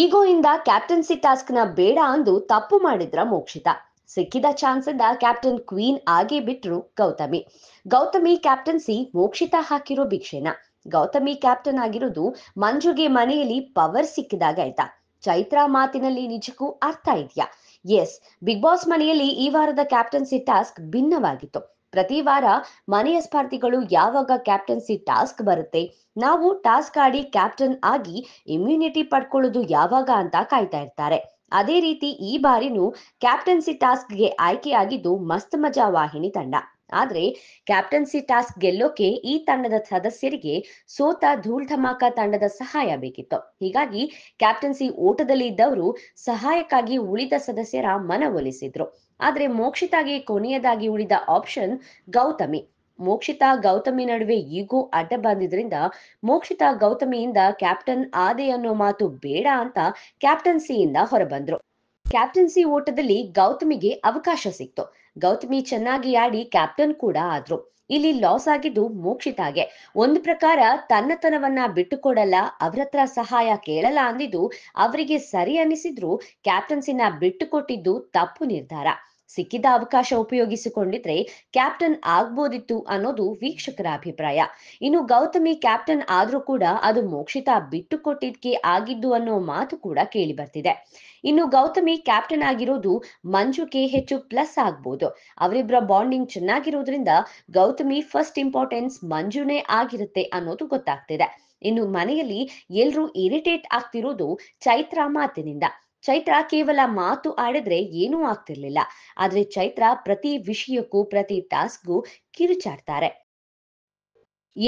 ಈಗೋಯಿಂದ captaincy task ನ ಬೇಡ ಅಂದು ತಪ್ಪು ಮಾಡಿದ್ರ ಮೋಕ್ಷಿತ ಸಿಕ್ಕಿದ ಚಾನ್ಸ್ ಇಂದ ಕ್ಯಾಪ್ಟನ್ ಕ್ವೀನ್ ಆಗೇ ಬಿಟ್ರು ಗೌತಮಿ ಗೌತಮಿ ಕ್ಯಾಪ್ಟನ್ಸಿ ಮೋಕ್ಷಿತಾ ಹಾಕಿರೋ ಭಿಕ್ಷೆನ ಗೌತಮಿ ಕ್ಯಾಪ್ಟನ್ ಆಗಿರೋದು ಮಂಜುಗೆ ಮನೆಯಲ್ಲಿ ಪವರ್ ಸಿಕ್ಕಿದಾಗ ಆಯ್ತಾ ಚೈತ್ರಾ ಮಾತಿನಲ್ಲಿ ನಿಜಕ್ಕೂ ಅರ್ಥ ಇದೆಯಾ ಎಸ್ ಬಿಗ್ ಬಾಸ್ ಮನೆಯಲ್ಲಿ ಈ ವಾರದ ಕ್ಯಾಪ್ಟನ್ಸಿ ಟಾಸ್ಕ್ ಭಿನ್ನವಾಗಿತ್ತು ಪ್ರತಿ ವಾರ ಮನೆಯ ಸ್ಪರ್ಧಿಗಳು ಯಾವಾಗ ಕ್ಯಾಪ್ಟನ್ಸಿ ಟಾಸ್ಕ್ ಬರುತ್ತೆ ನಾವು ಟಾಸ್ಕ್ ಆಡಿ ಕ್ಯಾಪ್ಟನ್ ಆಗಿ ಇಮ್ಯುನಿಟಿ ಪಡ್ಕೊಳ್ಳೋದು ಯಾವಾಗ ಅಂತ ಕಾಯ್ತಾ ಇರ್ತಾರೆ ಅದೇ ರೀತಿ ಈ ಬಾರಿನೂ ಕ್ಯಾಪ್ಟನ್ಸಿ ಟಾಸ್ಕ್ಗೆ ಆಯ್ಕೆಯಾಗಿದ್ದು ಮಸ್ತ್ ಮಜಾ ವಾಹಿನಿ ತಂಡ ಆದ್ರೆ ಕ್ಯಾಪ್ಟನ್ಸಿ ಟಾಸ್ಕ್ ಗೆಲ್ಲೋಕೆ ಈ ತಂಡದ ಸದಸ್ಯರಿಗೆ ಸೋತ ಧೂಳ್ ಧಮಾಕ ತಂಡದ ಸಹಾಯ ಬೇಕಿತ್ತು ಹೀಗಾಗಿ ಕ್ಯಾಪ್ಟನ್ಸಿ ಓಟದಲ್ಲಿ ಇದ್ದವರು ಸಹಾಯಕ್ಕಾಗಿ ಉಳಿದ ಸದಸ್ಯರ ಮನವೊಲಿಸಿದ್ರು ಆದ್ರೆ ಮೋಕ್ಷಿತಾಗೆ ಕೊನೆಯದಾಗಿ ಉಳಿದ ಆಪ್ಷನ್ ಗೌತಮಿ ಮೋಕ್ಷಿತಾ ಗೌತಮಿ ನಡುವೆ ಈಗೂ ಅಡ್ಡ ಬಂದಿದ್ರಿಂದ ಮೋಕ್ಷಿತಾ ಗೌತಮಿಯಿಂದ ಕ್ಯಾಪ್ಟನ್ ಆದೆ ಅನ್ನೋ ಮಾತು ಬೇಡ ಅಂತ ಕ್ಯಾಪ್ಟನ್ಸಿಯಿಂದ ಹೊರಬಂದ್ರು ಕ್ಯಾಪ್ಟನ್ಸಿ ಓಟದಲ್ಲಿ ಗೌತಮಿಗೆ ಅವಕಾಶ ಸಿಕ್ತು ಗೌತಮಿ ಚೆನ್ನಾಗಿ ಆಡಿ ಕ್ಯಾಪ್ಟನ್ ಕೂಡ ಆದ್ರು ಇಲ್ಲಿ ಲಾಸ್ ಆಗಿದ್ದು ಮೋಕ್ಷಿತಾಗೆ ಒಂದು ಪ್ರಕಾರ ತನ್ನತನವನ್ನ ಬಿಟ್ಟುಕೊಡಲ್ಲ ಅವರತ್ರ ಸಹಾಯ ಕೇಳಲ್ಲ ಅಂದಿದ್ದು ಅವರಿಗೆ ಸರಿ ಅನಿಸಿದ್ರು ಕ್ಯಾಪ್ಟನ್ಸಿನ ಬಿಟ್ಟುಕೊಟ್ಟಿದ್ದು ತಪ್ಪು ನಿರ್ಧಾರ ಸಿಕ್ಕಿದ ಅವಕಾಶ ಉಪಯೋಗಿಸಿಕೊಂಡಿದ್ರೆ ಕ್ಯಾಪ್ಟನ್ ಆಗ್ಬೋದಿತ್ತು ಅನ್ನೋದು ವೀಕ್ಷಕರ ಅಭಿಪ್ರಾಯ ಇನ್ನು ಗೌತಮಿ ಕ್ಯಾಪ್ಟನ್ ಆದ್ರೂ ಕೂಡ ಅದು ಮೋಕ್ಷಿತ ಬಿಟ್ಟು ಆಗಿದ್ದು ಅನ್ನೋ ಮಾತು ಕೂಡ ಕೇಳಿ ಬರ್ತಿದೆ ಇನ್ನು ಗೌತಮಿ ಕ್ಯಾಪ್ಟನ್ ಆಗಿರೋದು ಮಂಜುಗೆ ಹೆಚ್ಚು ಪ್ಲಸ್ ಆಗ್ಬೋದು ಅವರಿಬ್ಬರ ಬಾಂಡಿಂಗ್ ಚೆನ್ನಾಗಿರೋದ್ರಿಂದ ಗೌತಮಿ ಫಸ್ಟ್ ಇಂಪಾರ್ಟೆನ್ಸ್ ಮಂಜುನೇ ಆಗಿರುತ್ತೆ ಅನ್ನೋದು ಗೊತ್ತಾಗ್ತಿದೆ ಇನ್ನು ಮನೆಯಲ್ಲಿ ಎಲ್ರೂ ಇರಿಟೇಟ್ ಆಗ್ತಿರೋದು ಚೈತ್ರ ಮಾತಿನಿಂದ ಚೈತ್ರ ಕೇವಲ ಮಾತು ಆಡಿದ್ರೆ ಏನೂ ಆಗ್ತಿರ್ಲಿಲ್ಲ ಆದ್ರೆ ಚೈತ್ರ ಪ್ರತಿ ವಿಷಯಕ್ಕೂ ಪ್ರತಿ ಟಾಸ್ಕ್ಗೂ ಕಿರುಚಾಡ್ತಾರೆ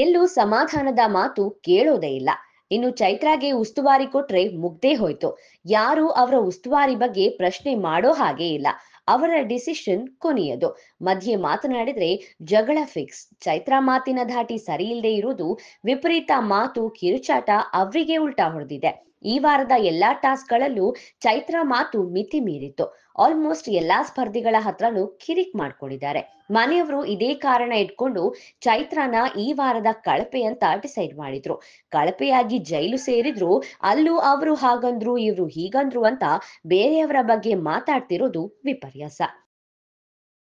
ಎಲ್ಲೂ ಸಮಾಧಾನದ ಮಾತು ಕೇಳೋದೇ ಇಲ್ಲ ಇನ್ನು ಚೈತ್ರಾಗೆ ಉಸ್ತುವಾರಿ ಕೊಟ್ರೆ ಮುಗ್ದೇ ಹೋಯ್ತು ಯಾರು ಅವರ ಉಸ್ತುವಾರಿ ಬಗ್ಗೆ ಪ್ರಶ್ನೆ ಮಾಡೋ ಹಾಗೆ ಇಲ್ಲ ಅವರ ಡಿಸಿಷನ್ ಕೊನೆಯದು ಮಧ್ಯೆ ಮಾತನಾಡಿದ್ರೆ ಜಗಳ ಫಿಕ್ಸ್ ಚೈತ್ರ ಮಾತಿನ ಧಾಟಿ ಸರಿ ಇರುವುದು ವಿಪರೀತ ಮಾತು ಕಿರುಚಾಟ ಅವರಿಗೆ ಉಲ್ಟಾ ಹೊಡೆದಿದೆ ಈ ವಾರದ ಎಲ್ಲಾ ಟಾಸ್ಕ್ ಗಳಲ್ಲೂ ಚೈತ್ರ ಮಾತು ಮಿತಿ ಮೀರಿತ್ತು ಆಲ್ಮೋಸ್ಟ್ ಎಲ್ಲಾ ಸ್ಪರ್ಧಿಗಳ ಹತ್ರನೂ ಕಿರಿಕ್ ಮಾಡ್ಕೊಂಡಿದ್ದಾರೆ ಮನೆಯವರು ಇದೇ ಕಾರಣ ಇಟ್ಕೊಂಡು ಚೈತ್ರನ ಈ ವಾರದ ಕಳಪೆ ಅಂತ ಡಿಸೈಡ್ ಮಾಡಿದ್ರು ಕಳಪೆಯಾಗಿ ಜೈಲು ಸೇರಿದ್ರು ಅಲ್ಲೂ ಅವರು ಹಾಗಂದ್ರು ಇವರು ಹೀಗಂದ್ರು ಅಂತ ಬೇರೆಯವರ ಬಗ್ಗೆ ಮಾತಾಡ್ತಿರೋದು ವಿಪರ್ಯಾಸ